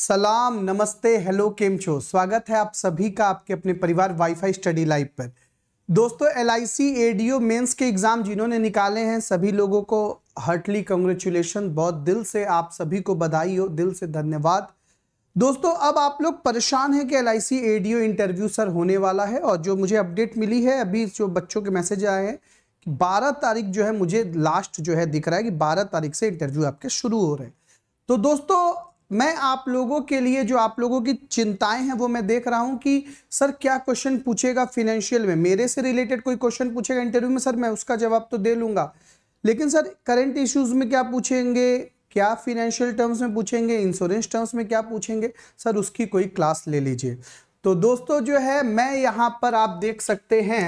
सलाम नमस्ते हेलो केम छो स्वागत है आप सभी का आपके अपने परिवार वाईफाई स्टडी लाइव पर दोस्तों L I C A D O mains के एग्ज़ाम जिन्होंने निकाले हैं सभी लोगों को हर्टली कंग्रेचुलेशन बहुत दिल से आप सभी को बधाई हो दिल से धन्यवाद दोस्तों अब आप लोग परेशान हैं कि L I C A D O interview sir होने वाला है और जो मुझे अपडेट मिली है अभी जो बच्चों के मैसेज आए हैं कि बारह तारीख जो है मुझे लास्ट जो है दिख रहा है कि बारह तारीख से इंटरव्यू आपके शुरू हो रहे हैं तो दोस्तों मैं आप लोगों के लिए जो आप लोगों की चिंताएं हैं वो मैं देख रहा हूं कि सर क्या क्वेश्चन पूछेगा फिनेंशियल में मेरे से रिलेटेड कोई क्वेश्चन पूछेगा इंटरव्यू में सर मैं उसका जवाब तो दे लूंगा लेकिन सर करंट इश्यूज में क्या पूछेंगे क्या फिनेंशियल टर्म्स में पूछेंगे इंश्योरेंस टर्म्स में क्या पूछेंगे सर उसकी कोई क्लास ले लीजिए तो दोस्तों जो है मैं यहाँ पर आप देख सकते हैं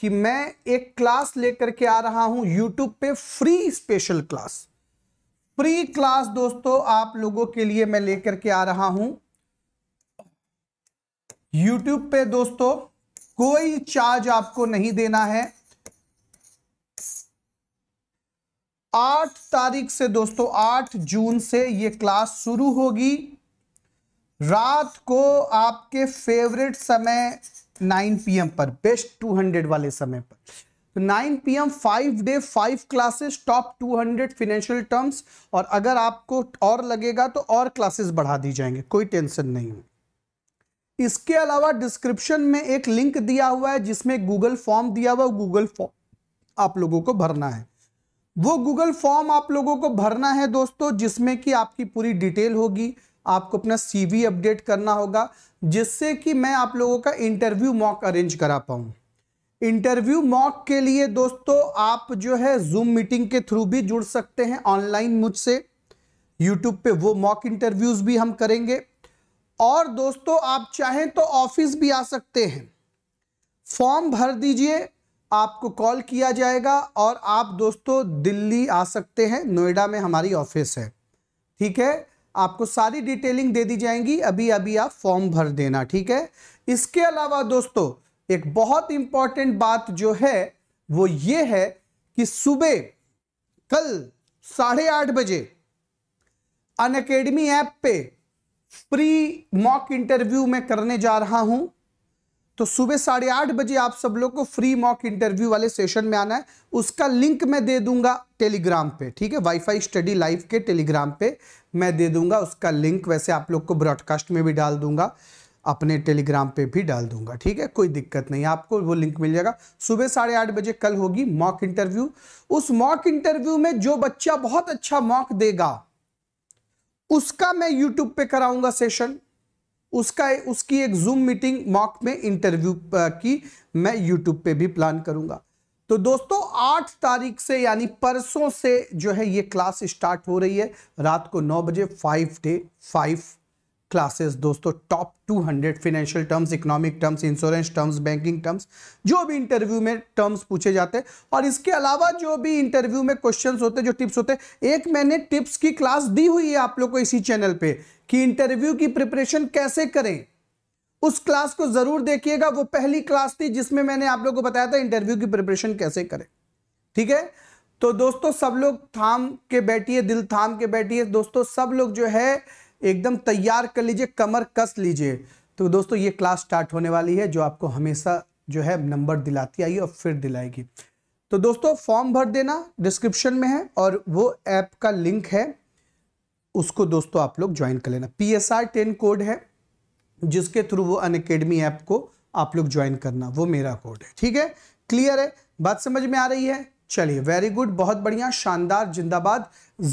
कि मैं एक क्लास लेकर के आ रहा हूँ यूट्यूब पे free special class free class दोस्तों आप लोगों के लिए मैं लेकर के आ रहा हूं यूट्यूब पे दोस्तों कोई चार्ज आपको नहीं देना है आठ तारीख से दोस्तों आठ जून से ये क्लास शुरू होगी रात को आपके फेवरेट समय 9 पीएम पर बेस्ट 200 वाले समय पर nine P M five day five classes top two hundred financial terms और अगर आपको और लगेगा तो और क्लासेस बढ़ा दी जाएंगे कोई टेंशन नहीं है इसके अलावा डिस्क्रिप्शन में एक लिंक दिया हुआ है जिसमें गूगल फॉर्म दिया हुआ गूगल फॉर्म आप लोगों को भरना है वो गूगल फॉर्म आप लोगों को भरना है दोस्तों जिसमें कि आपकी पूरी डिटेल होगी आपको अपना सीवी अपडेट करना होगा जिससे कि मैं आप लोगों का इंटरव्यू मॉक अरेंज करा पाऊँ इंटरव्यू मॉक के लिए दोस्तों आप जो है जूम मीटिंग के थ्रू भी जुड़ सकते हैं ऑनलाइन मुझसे यूट्यूब पे वो मॉक इंटरव्यूज भी हम करेंगे और दोस्तों आप चाहें तो ऑफिस भी आ सकते हैं फॉर्म भर दीजिए आपको कॉल किया जाएगा और आप दोस्तों दिल्ली आ सकते हैं नोएडा में हमारी ऑफिस है ठीक है आपको सारी डिटेलिंग दे दी जाएंगी अभी अभी आप फॉर्म भर देना ठीक है इसके अलावा दोस्तों एक बहुत इंपॉर्टेंट बात जो है वो ये है कि सुबह कल साढ़े आठ बजे अन अकेडमी ऐप पे फ्री मॉक इंटरव्यू में करने जा रहा हूं तो सुबह साढ़े आठ बजे आप सब लोग को फ्री मॉक इंटरव्यू वाले सेशन में आना है उसका लिंक मैं दे दूंगा टेलीग्राम पे ठीक है वाईफाई स्टडी लाइव के टेलीग्राम पे मैं दे दूंगा उसका लिंक वैसे आप लोग को ब्रॉडकास्ट में भी डाल दूंगा अपने टेलीग्राम पे भी डाल दूंगा ठीक है कोई दिक्कत नहीं आपको वो लिंक मिल जाएगा सुबह साढ़े आठ बजे कल होगी मॉक इंटरव्यू उस मॉक इंटरव्यू में जो बच्चा बहुत अच्छा मॉक देगा उसका मैं यूट्यूब पे कराऊंगा सेशन उसका उसकी एक जूम मीटिंग मॉक में इंटरव्यू की मैं यूट्यूब पे भी प्लान करूंगा तो दोस्तों आठ तारीख से यानी परसों से जो है ये क्लास स्टार्ट हो रही है रात को नौ बजे फाइव डे फाइव क्लासेस दोस्तों top 200 financial terms economic terms insurance terms banking terms जो भी इंटरव्यू में टर्म्स पूछे जाते हैं और इसके अलावा जो भी इंटरव्यू में क्वेश्चंस होते जो टिप्स होते एक मैंने टिप्स की क्लास दी हुई है आप लोग को इसी चैनल पे कि इंटरव्यू की प्रिपरेशन कैसे करें उस क्लास को जरूर देखिएगा वो पहली क्लास थी जिसमें मैंने आप लोग को बताया था इंटरव्यू की प्रिपरेशन कैसे करें ठीक है तो दोस्तों सब लोग थाम के बैठिए दिल थाम के बैठिए दोस्तों सब लोग जो है एकदम तैयार कर लीजिए कमर कस लीजिए तो दोस्तों ये क्लास स्टार्ट होने वाली है जो आपको हमेशा जो है नंबर दिलाती आई और फिर दिलाएगी तो दोस्तों फॉर्म भर देना डिस्क्रिप्शन में है और वो ऐप का लिंक है उसको दोस्तों आप लोग ज्वाइन कर लेना P S R ten code है जिसके थ्रू वो अन अकेडमी ऐप को आप लोग ज्वाइन करना वो मेरा कोड है ठीक है क्लियर है बात समझ में आ रही है चलिए वेरी गुड बहुत बढ़िया शानदार जिंदाबाद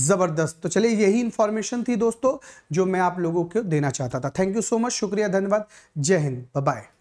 ज़बरदस्त तो चलिए यही इन्फॉर्मेशन थी दोस्तों जो मैं आप लोगों को देना चाहता था थैंक यू सो मच शुक्रिया धन्यवाद जय हिंद बाय